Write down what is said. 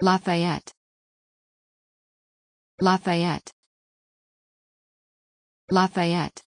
Lafayette Lafayette Lafayette